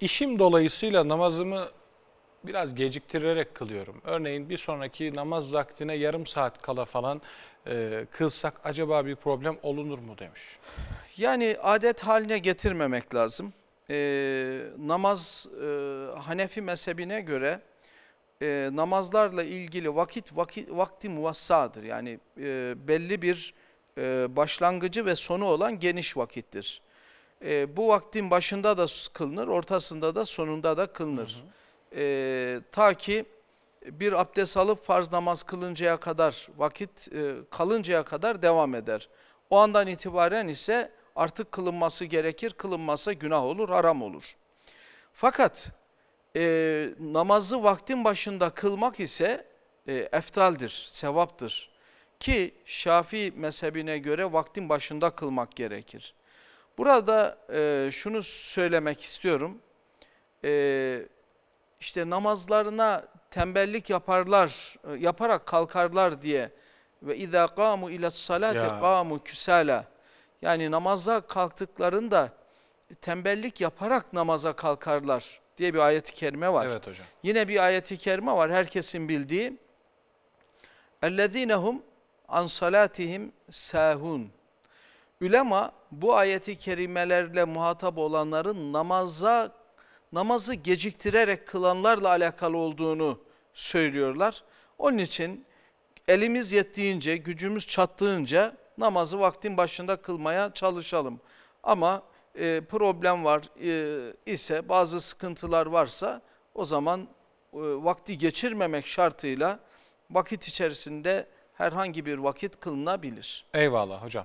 İşim dolayısıyla namazımı biraz geciktirerek kılıyorum. Örneğin bir sonraki namaz vaktine yarım saat kala falan e, kılsak acaba bir problem olunur mu demiş. Yani adet haline getirmemek lazım. E, namaz e, Hanefi mezhebine göre e, namazlarla ilgili vakit, vakit vakti muvassadır. Yani e, belli bir e, başlangıcı ve sonu olan geniş vakittir. E, bu vaktin başında da kılınır, ortasında da sonunda da kılınır. Hı hı. E, ta ki bir abdest alıp farz namaz kılıncaya kadar, vakit e, kalıncaya kadar devam eder. O andan itibaren ise artık kılınması gerekir, kılınmasa günah olur, haram olur. Fakat e, namazı vaktin başında kılmak ise e, eftaldir, sevaptır. Ki Şafii mezhebine göre vaktin başında kılmak gerekir. Burada e, şunu söylemek istiyorum. E, işte namazlarına tembellik yaparlar, e, yaparak kalkarlar diye ve izâ kâmu ile salâti kâmu küsâlâ. Yani namaza kalktıklarında tembellik yaparak namaza kalkarlar diye bir ayet-i kerime var. Evet hocam. Yine bir ayet-i kerime var herkesin bildiği. اَلَّذ۪ينَهُمْ an salatihim sahun. Ülema bu ayeti kerimelerle muhatap olanların namaza namazı geciktirerek kılanlarla alakalı olduğunu söylüyorlar. Onun için elimiz yettiğince, gücümüz çattığınca namazı vaktin başında kılmaya çalışalım. Ama e, problem var e, ise bazı sıkıntılar varsa o zaman e, vakti geçirmemek şartıyla vakit içerisinde herhangi bir vakit kılınabilir. Eyvallah hocam.